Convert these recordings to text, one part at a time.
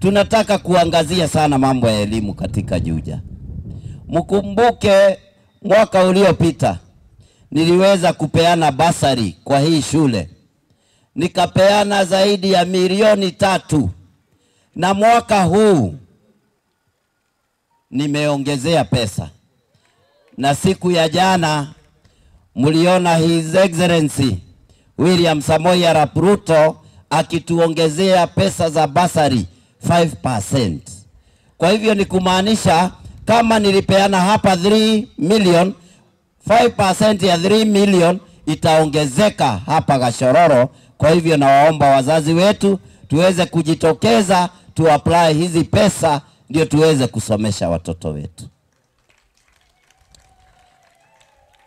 tunataka kuangazia sana mambo ya elimu katika Juja. Mkumbuke mwaka uliopita niliweza kupeana basari kwa hii shule, nikapeana zaidi ya milioni tatu, na mwaka huu nimeongezea pesa, na siku ya jana mliona His Excellency William Samoei Arap Ruto akituongezea pesa za basari 5%. Kwa hivyo ni kumaanisha kama nilipeana hapa 3 million 5% ya 3 million itaongezeka hapa Gashororo. Kwa hivyo nawaomba wazazi wetu tuweze kujitokeza tu apply hizi pesa ndio tuweze kusomesha watoto wetu.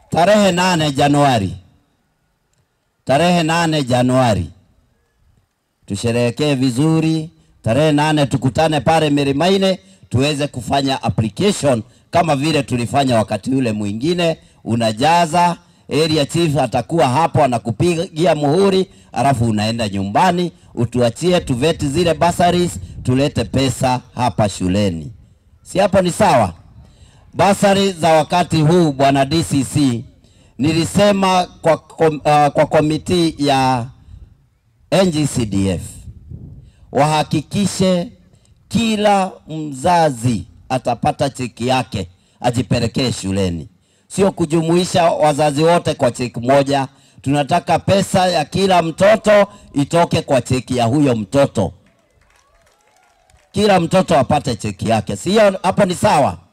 Tarehe nane Januari, tarehe nane Januari tusherehekee vizuri tarehe nane tukutane pale Mirimaine tuweze kufanya application kama vile tulifanya wakati ule mwingine, unajaza area chief atakuwa hapo anakupigia muhuri, alafu unaenda nyumbani, utuachie tuveti zile basaris, tulete pesa hapa shuleni. Si hapo ni sawa? Basari za wakati huu bwana DCC, nilisema kwa, kom, uh, kwa komiti ya NGCDF wahakikishe kila mzazi atapata cheki yake ajipelekee shuleni, sio kujumuisha wazazi wote kwa cheki moja. Tunataka pesa ya kila mtoto itoke kwa cheki ya huyo mtoto, kila mtoto apate cheki yake, sio hapo? Ni sawa?